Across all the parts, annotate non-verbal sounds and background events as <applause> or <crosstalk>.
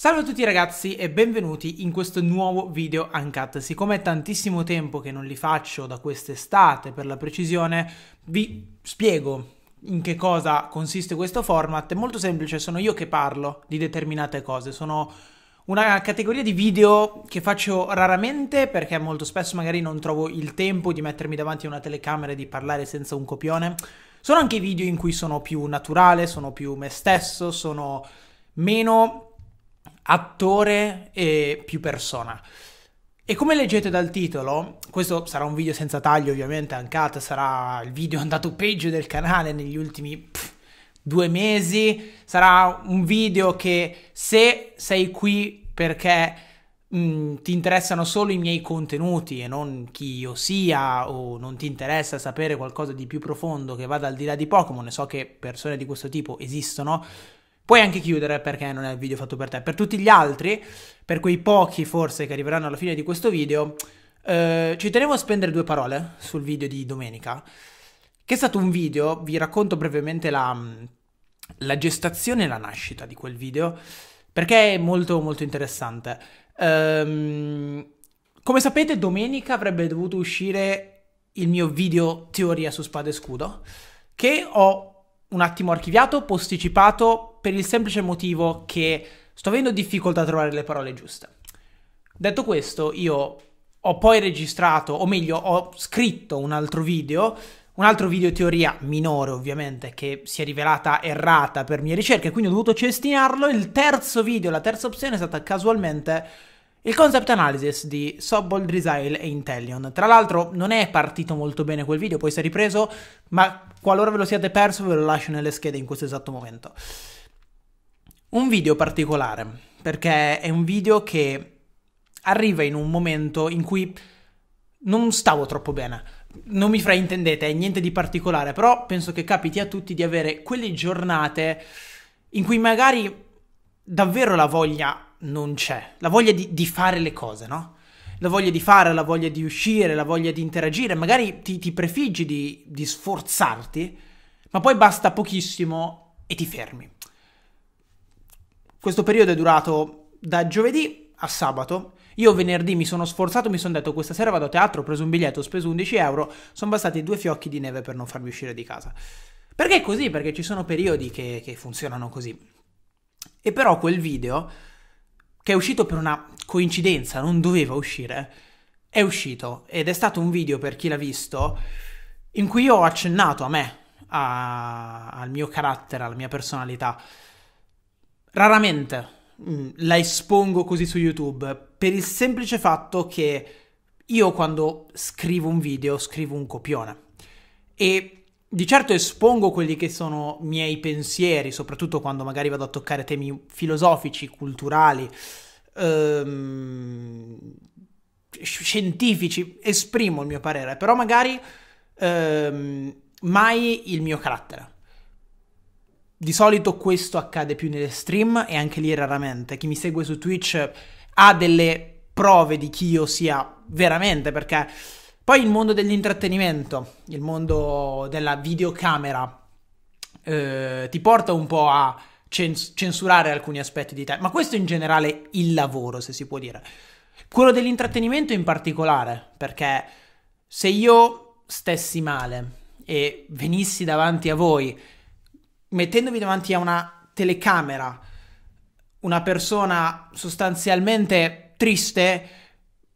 Salve a tutti ragazzi e benvenuti in questo nuovo video Uncut. Siccome è tantissimo tempo che non li faccio da quest'estate per la precisione, vi spiego in che cosa consiste questo format. È molto semplice, sono io che parlo di determinate cose, sono una categoria di video che faccio raramente perché molto spesso magari non trovo il tempo di mettermi davanti a una telecamera e di parlare senza un copione. Sono anche i video in cui sono più naturale, sono più me stesso, sono meno attore e più persona. E come leggete dal titolo, questo sarà un video senza taglio ovviamente, Uncut sarà il video <laughs> andato peggio del canale negli ultimi pff, due mesi, sarà un video che se sei qui perché mh, mm, ti interessano solo i miei contenuti e non chi io sia o non ti interessa sapere qualcosa di più profondo che vada al di là di Pokémon, so che persone di questo tipo esistono, Puoi anche chiudere perché non è il video fatto per te. Per tutti gli altri, per quei pochi forse che arriveranno alla fine di questo video, eh, ci tenevo a spendere due parole sul video di domenica, che è stato un video, vi racconto brevemente la, la gestazione e la nascita di quel video, perché è molto molto interessante. Ehm, come sapete, domenica avrebbe dovuto uscire il mio video teoria su spada e scudo, che ho un attimo archiviato, posticipato per il semplice motivo che sto avendo difficoltà a trovare le parole giuste. Detto questo, io ho poi registrato, o meglio, ho scritto un altro video, un altro video teoria minore ovviamente, che si è rivelata errata per mie ricerche, quindi ho dovuto cestinarlo. Il terzo video, la terza opzione è stata casualmente il concept analysis di Sobbold, Resile e Intellion. Tra l'altro non è partito molto bene quel video, poi si è ripreso, ma qualora ve lo siate perso ve lo lascio nelle schede in questo esatto momento. Un video particolare, perché è un video che arriva in un momento in cui non stavo troppo bene. Non mi fraintendete, è niente di particolare, però penso che capiti a tutti di avere quelle giornate in cui magari davvero la voglia non c'è, la voglia di, di fare le cose, no? La voglia di fare, la voglia di uscire, la voglia di interagire, magari ti, ti prefiggi di, di sforzarti, ma poi basta pochissimo e ti fermi. Questo periodo è durato da giovedì a sabato. Io venerdì mi sono sforzato, mi sono detto questa sera vado a teatro, ho preso un biglietto, ho speso 11 euro, sono bastati due fiocchi di neve per non farmi uscire di casa. Perché è così? Perché ci sono periodi che, che funzionano così. E però quel video, che è uscito per una coincidenza, non doveva uscire, è uscito ed è stato un video per chi l'ha visto in cui io ho accennato a me, a, al mio carattere, alla mia personalità raramente mm, la espongo così su YouTube per il semplice fatto che io quando scrivo un video scrivo un copione e di certo espongo quelli che sono i miei pensieri, soprattutto quando magari vado a toccare temi filosofici, culturali, ehm, scientifici, esprimo il mio parere, però magari ehm, mai il mio carattere. Di solito questo accade più nelle stream e anche lì raramente. Chi mi segue su Twitch ha delle prove di chi io sia veramente, perché poi il mondo dell'intrattenimento, il mondo della videocamera, eh, ti porta un po' a censurare alcuni aspetti di te, ma questo in generale il lavoro, se si può dire. Quello dell'intrattenimento in particolare, perché se io stessi male e venissi davanti a voi mettendovi davanti a una telecamera una persona sostanzialmente triste,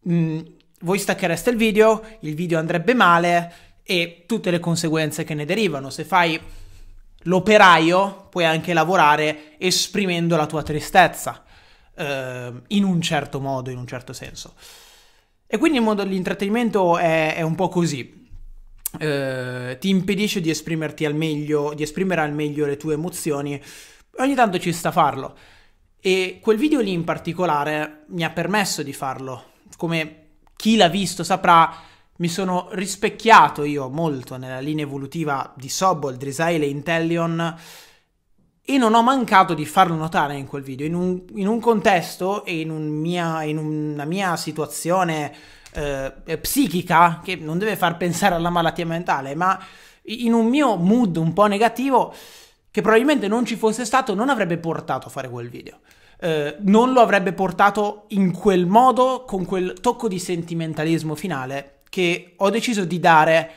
mh, mm, voi stacchereste il video, il video andrebbe male e tutte le conseguenze che ne derivano. Se fai l'operaio, puoi anche lavorare esprimendo la tua tristezza, eh, in un certo modo, in un certo senso. E quindi il mondo dell'intrattenimento è, è un po' così. Eh, ti impedisce di esprimerti al meglio, di esprimere al meglio le tue emozioni. Ogni tanto ci sta a farlo. E quel video lì in particolare mi ha permesso di farlo. Come chi l'ha visto saprà, mi sono rispecchiato io molto nella linea evolutiva di Sobol, Drisail e Intellion e non ho mancato di farlo notare in quel video, in un, in un contesto e in, un mia, in, una mia situazione eh, psichica che non deve far pensare alla malattia mentale, ma in un mio mood un po' negativo che probabilmente non ci fosse stato non avrebbe portato a fare quel video. Eh, non lo avrebbe portato in quel modo, con quel tocco di sentimentalismo finale che ho deciso di dare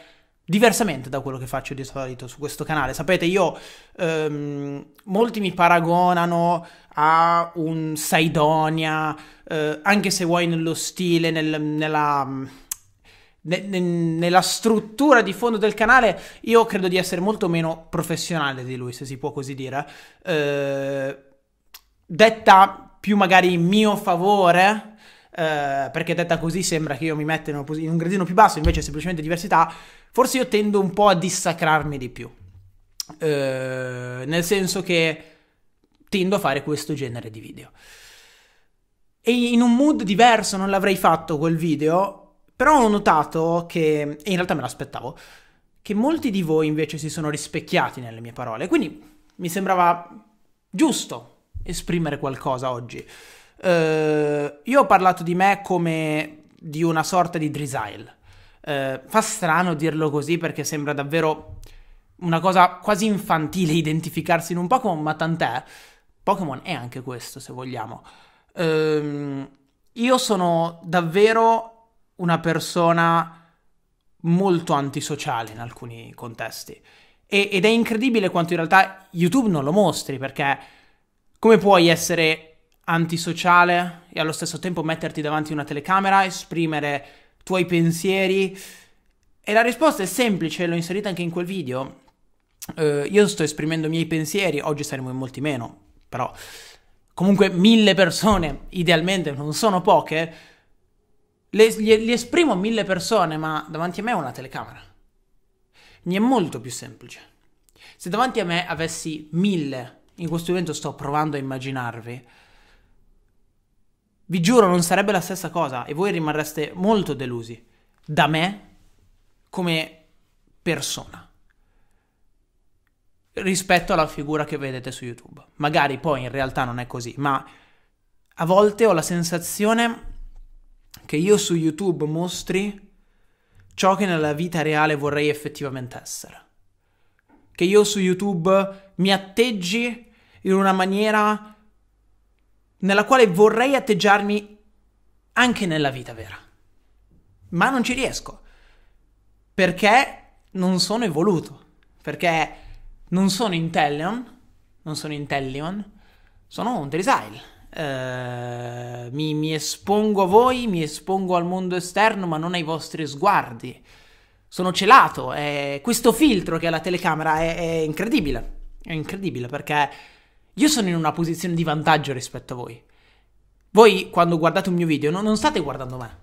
diversamente da quello che faccio di solito su questo canale. Sapete, io ehm, molti mi paragonano a un Saidonia, eh, anche se vuoi nello stile, nel, nella, ne, ne, nella struttura di fondo del canale, io credo di essere molto meno professionale di lui, se si può così dire. Eh, detta più magari in mio favore, eh, perché detta così sembra che io mi metta in, in un gradino più basso, invece è semplicemente diversità, forse io tendo un po' a dissacrarmi di più. Eh, nel senso che tendo a fare questo genere di video. E in un mood diverso non l'avrei fatto quel video, però ho notato che, e in realtà me l'aspettavo, che molti di voi invece si sono rispecchiati nelle mie parole, quindi mi sembrava giusto esprimere qualcosa oggi. Eh, io ho parlato di me come di una sorta di Drisail. Eh, fa strano dirlo così perché sembra davvero una cosa quasi infantile <laughs> identificarsi in un Pokémon, ma tant'è. Pokémon è anche questo, se vogliamo. Eh, io sono davvero una persona molto antisociale in alcuni contesti. E, ed è incredibile quanto in realtà YouTube non lo mostri, perché come puoi essere antisociale e allo stesso tempo metterti davanti a una telecamera, esprimere i tuoi pensieri? E la risposta è semplice, l'ho inserita anche in quel video. Uh, io sto esprimendo i miei pensieri, oggi saremo in molti meno, però comunque mille persone, idealmente non sono poche, le, gli, gli esprimo mille persone, ma davanti a me è una telecamera. Mi è molto più semplice. Se davanti a me avessi mille, in questo momento sto provando a immaginarvi, vi giuro, non sarebbe la stessa cosa e voi rimarreste molto delusi da me come persona rispetto alla figura che vedete su YouTube. Magari poi in realtà non è così, ma a volte ho la sensazione che io su YouTube mostri ciò che nella vita reale vorrei effettivamente essere. Che io su YouTube mi atteggi in una maniera nella quale vorrei atteggiarmi anche nella vita vera. Ma non ci riesco. Perché non sono evoluto. Perché non sono Intellion. Non sono Intellion. Sono un Drisail. Uh, eh, mi, mi espongo a voi, mi espongo al mondo esterno, ma non ai vostri sguardi. Sono celato. Eh, questo filtro che ha la telecamera è, è incredibile. È incredibile perché io sono in una posizione di vantaggio rispetto a voi. Voi quando guardate un mio video no, non state guardando me.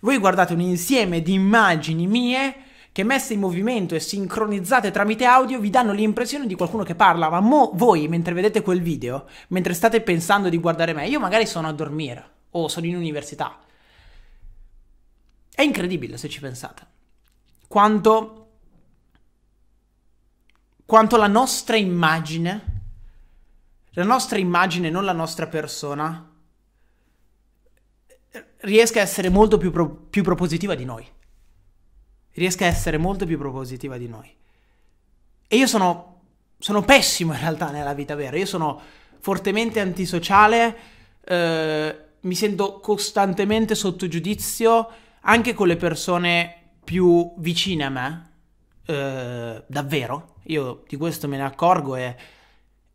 Voi guardate un insieme di immagini mie che messe in movimento e sincronizzate tramite audio vi danno l'impressione di qualcuno che parla, ma mo voi mentre vedete quel video, mentre state pensando di guardare me, io magari sono a dormire o sono in università. È incredibile se ci pensate. Quanto, quanto la nostra immagine la nostra immagine, non la nostra persona, riesca a essere molto più, pro- più propositiva di noi. Riesca a essere molto più propositiva di noi. E io sono, sono pessimo in realtà nella vita vera, io sono fortemente antisociale, eh, mi sento costantemente sotto giudizio anche con le persone più vicine a me, eh, davvero, io di questo me ne accorgo e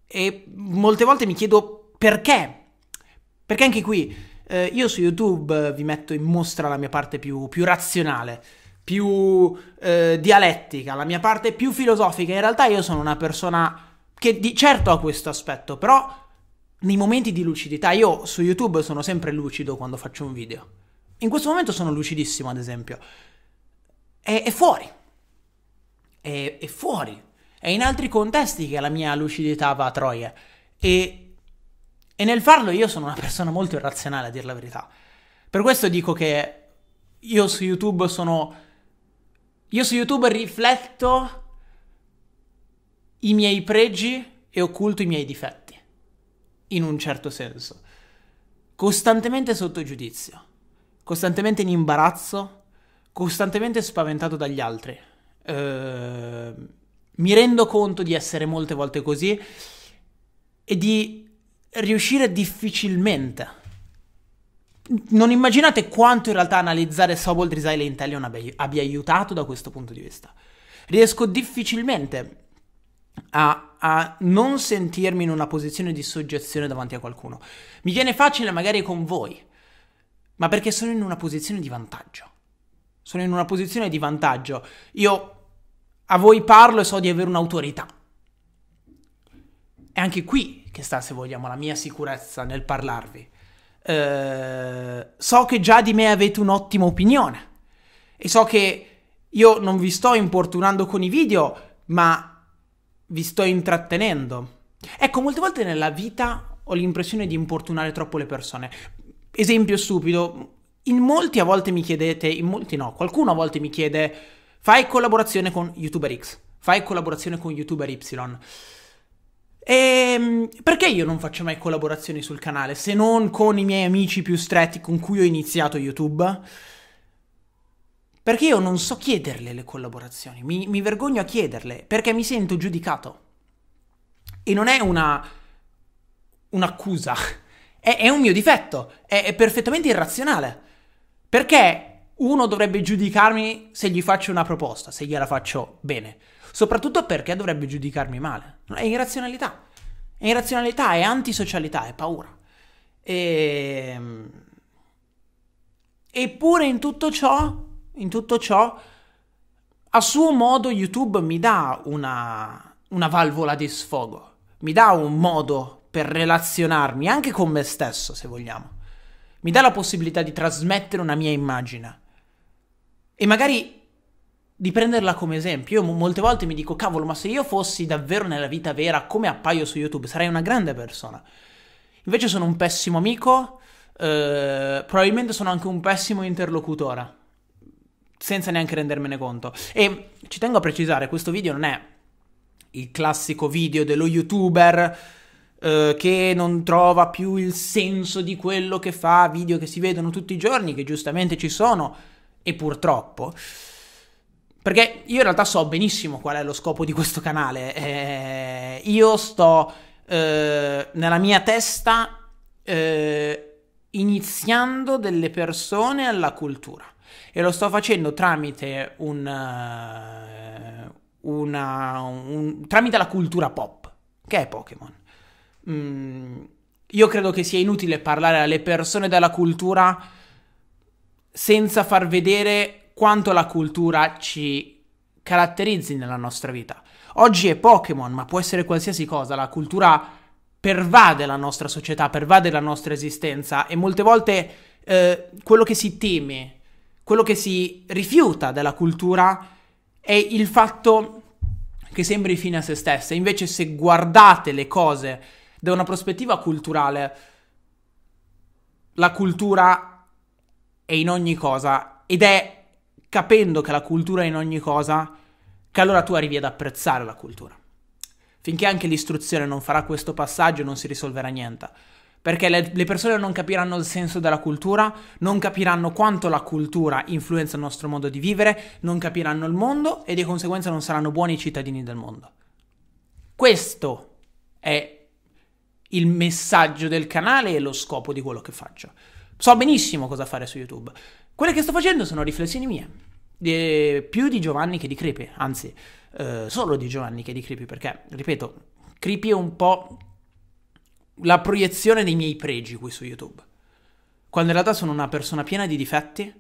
e molte volte mi chiedo perché. Perché anche qui eh, io su YouTube eh, vi metto in mostra la mia parte più, più razionale, più eh, dialettica, la mia parte più filosofica. In realtà io sono una persona che di certo ha questo aspetto, però nei momenti di lucidità, io su YouTube sono sempre lucido quando faccio un video. In questo momento sono lucidissimo, ad esempio. È, fuori. è fuori è in altri contesti che la mia lucidità va a troia. E, e nel farlo io sono una persona molto irrazionale, a dire la verità. Per questo dico che io su YouTube sono... Io su YouTube rifletto i miei pregi e occulto i miei difetti, in un certo senso. Costantemente sotto giudizio, costantemente in imbarazzo, costantemente spaventato dagli altri. Ehm mi rendo conto di essere molte volte così e di riuscire difficilmente. Non immaginate quanto in realtà analizzare Sobol, Resile e Intellion abbia, abbia aiutato da questo punto di vista. Riesco difficilmente a, a, non sentirmi in una posizione di soggezione davanti a qualcuno. Mi viene facile magari con voi, ma perché sono in una posizione di vantaggio. Sono in una posizione di vantaggio. Io a voi parlo e so di avere un'autorità. È anche qui che sta, se vogliamo, la mia sicurezza nel parlarvi. Eh, so che già di me avete un'ottima opinione e so che io non vi sto importunando con i video, ma vi sto intrattenendo. Ecco, molte volte nella vita ho l'impressione di importunare troppo le persone. Esempio stupido, in molti a volte mi chiedete, in molti no, qualcuno a volte mi chiede Fai collaborazione con YouTuber X, fai collaborazione con YouTuber Y. E ehm, perché io non faccio mai collaborazioni sul canale se non con i miei amici più stretti con cui ho iniziato YouTube? Perché io non so chiederle le collaborazioni, mi, mi vergogno a chiederle perché mi sento giudicato. E non è una, un'accusa, <laughs> è, è, un mio difetto, è, è perfettamente irrazionale. Perché uno dovrebbe giudicarmi se gli faccio una proposta, se gliela faccio bene. Soprattutto perché dovrebbe giudicarmi male. È irrazionalità. È irrazionalità, è antisocialità, è paura. E... Ehm, eppure in tutto ciò, in tutto ciò, a suo modo YouTube mi dà una, una valvola di sfogo, mi dà un modo per relazionarmi anche con me stesso, se vogliamo. Mi dà la possibilità di trasmettere una mia immagine e magari di prenderla come esempio. Io molte volte mi dico, cavolo, ma se io fossi davvero nella vita vera come appaio su YouTube, sarei una grande persona. Invece sono un pessimo amico, eh, probabilmente sono anche un pessimo interlocutore, senza neanche rendermene conto. E ci tengo a precisare, questo video non è il classico video dello youtuber eh, che non trova più il senso di quello che fa, video che si vedono tutti i giorni, che giustamente ci sono e purtroppo. Perché io in realtà so benissimo qual è lo scopo di questo canale. Eh, io sto eh, nella mia testa eh, iniziando delle persone alla cultura. E lo sto facendo tramite un, eh, una, un, tramite la cultura pop, che è Pokémon. Mm, io credo che sia inutile parlare alle persone della cultura senza far vedere quanto la cultura ci caratterizzi nella nostra vita. Oggi è Pokémon, ma può essere qualsiasi cosa, la cultura pervade la nostra società, pervade la nostra esistenza e molte volte eh, quello che si teme, quello che si rifiuta della cultura è il fatto che sembri fine a se stessa. Invece se guardate le cose da una prospettiva culturale, la cultura è in ogni cosa ed è capendo che la cultura è in ogni cosa che allora tu arrivi ad apprezzare la cultura. Finché anche l'istruzione non farà questo passaggio non si risolverà niente. Perché le, le persone non capiranno il senso della cultura, non capiranno quanto la cultura influenza il nostro modo di vivere, non capiranno il mondo e di conseguenza non saranno buoni cittadini del mondo. Questo è il messaggio del canale e lo scopo di quello che faccio. So benissimo cosa fare su YouTube. Quelle che sto facendo sono riflessioni mie. Eh, più di Giovanni che di Creepy, anzi, eh, solo di Giovanni che di Creepy, perché, ripeto, Creepy è un po' la proiezione dei miei pregi qui su YouTube. Quando in realtà sono una persona piena di difetti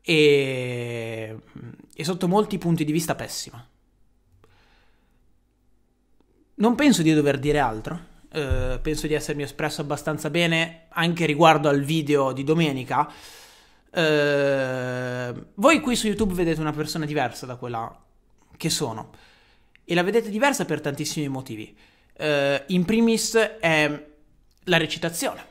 e, e sotto molti punti di vista pessima. Non penso di dover dire altro eh, penso di essermi espresso abbastanza bene anche riguardo al video di domenica. Eh, voi qui su YouTube vedete una persona diversa da quella che sono e la vedete diversa per tantissimi motivi. Eh, in primis è la recitazione.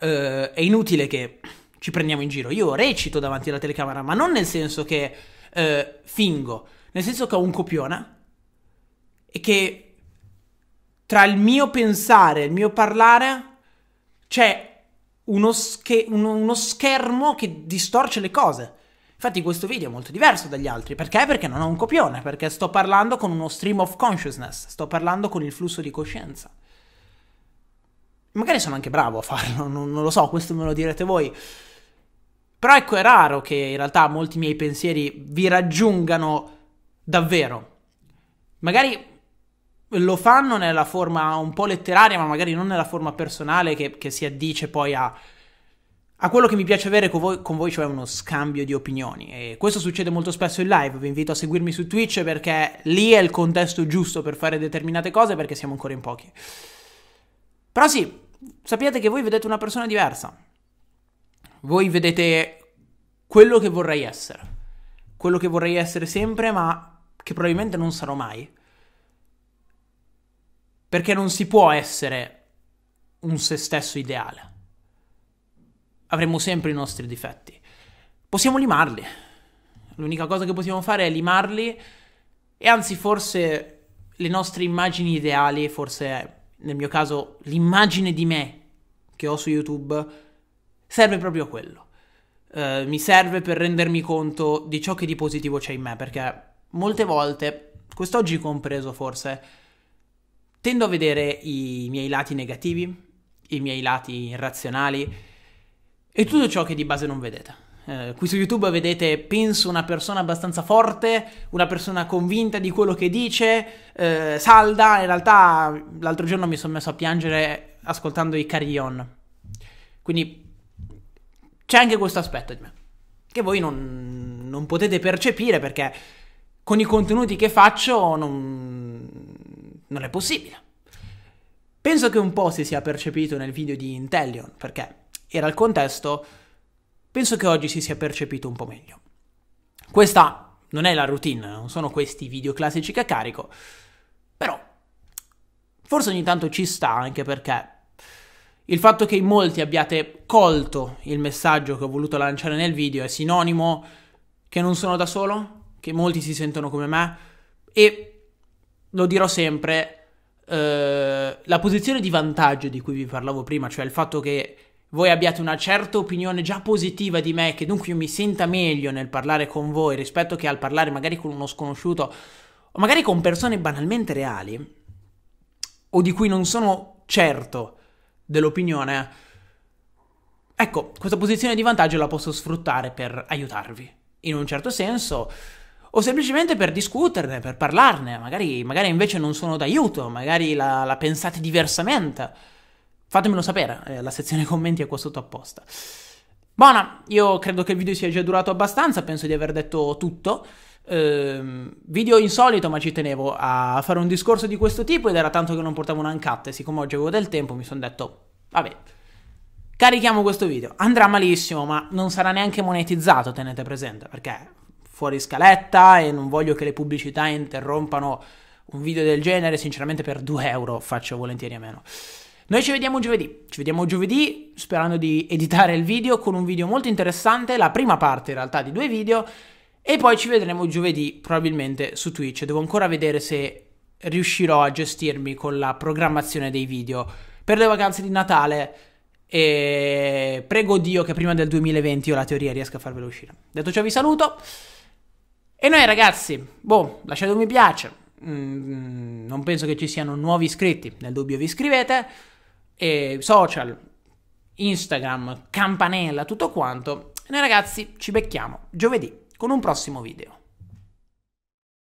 Eh, è inutile che ci prendiamo in giro. Io recito davanti alla telecamera, ma non nel senso che eh, fingo, nel senso che ho un copione e che tra il mio pensare e il mio parlare c'è uno, sche- uno, uno schermo che distorce le cose. Infatti questo video è molto diverso dagli altri, perché? Perché non ho un copione, perché sto parlando con uno stream of consciousness, sto parlando con il flusso di coscienza. Magari sono anche bravo a farlo, non, non lo so, questo me lo direte voi. Però ecco, è raro che in realtà molti miei pensieri vi raggiungano davvero. Magari lo fanno nella forma un po' letteraria, ma magari non nella forma personale che, che si addice poi a, a, quello che mi piace avere con voi, con voi, cioè uno scambio di opinioni. E questo succede molto spesso in live, vi invito a seguirmi su Twitch perché lì è il contesto giusto per fare determinate cose perché siamo ancora in pochi. Però sì, sappiate che voi vedete una persona diversa. Voi vedete quello che vorrei essere, quello che vorrei essere sempre, ma che probabilmente non sarò mai perché non si può essere un se stesso ideale. Avremo sempre i nostri difetti. Possiamo limarli. L'unica cosa che possiamo fare è limarli e anzi forse le nostre immagini ideali, forse nel mio caso l'immagine di me che ho su YouTube, serve proprio a quello. Uh, mi serve per rendermi conto di ciò che di positivo c'è in me, perché molte volte, quest'oggi compreso forse, Tendo a vedere i miei lati negativi, i miei lati irrazionali e tutto ciò che di base non vedete. Eh, qui su YouTube vedete, penso, una persona abbastanza forte, una persona convinta di quello che dice, eh, salda. In realtà l'altro giorno mi sono messo a piangere ascoltando i Carillon. Quindi c'è anche questo aspetto di me, che voi non, non potete percepire perché con i contenuti che faccio non, non è possibile. Penso che un po' si sia percepito nel video di Intellion, perché era il contesto, penso che oggi si sia percepito un po' meglio. Questa non è la routine, non sono questi video classici che carico, però forse ogni tanto ci sta anche perché il fatto che in molti abbiate colto il messaggio che ho voluto lanciare nel video è sinonimo che non sono da solo, che molti si sentono come me e lo dirò sempre, eh, la posizione di vantaggio di cui vi parlavo prima, cioè il fatto che voi abbiate una certa opinione già positiva di me, che dunque io mi senta meglio nel parlare con voi rispetto che al parlare magari con uno sconosciuto o magari con persone banalmente reali o di cui non sono certo dell'opinione, ecco, questa posizione di vantaggio la posso sfruttare per aiutarvi. In un certo senso, o semplicemente per discuterne, per parlarne, magari, magari invece non sono d'aiuto, magari la, la, pensate diversamente. Fatemelo sapere, eh, la sezione commenti è qua sotto apposta. Buona, io credo che il video sia già durato abbastanza, penso di aver detto tutto. Eh, video insolito, ma ci tenevo a fare un discorso di questo tipo ed era tanto che non portavo un uncut e siccome oggi avevo del tempo mi sono detto, vabbè, carichiamo questo video. Andrà malissimo, ma non sarà neanche monetizzato, tenete presente, perché fuori scaletta e non voglio che le pubblicità interrompano un video del genere, sinceramente per 2 euro faccio volentieri a meno. Noi ci vediamo giovedì, ci vediamo giovedì sperando di editare il video con un video molto interessante, la prima parte in realtà di due video e poi ci vedremo giovedì probabilmente su Twitch, devo ancora vedere se riuscirò a gestirmi con la programmazione dei video per le vacanze di Natale e prego Dio che prima del 2020 io la teoria riesca a farvelo uscire. Detto ciò vi saluto. E noi ragazzi, boh, lasciate un mi piace. Mm, mm, non penso che ci siano nuovi iscritti, nel dubbio vi iscrivete. E social, Instagram, campanella, tutto quanto. E noi ragazzi ci becchiamo giovedì con un prossimo video.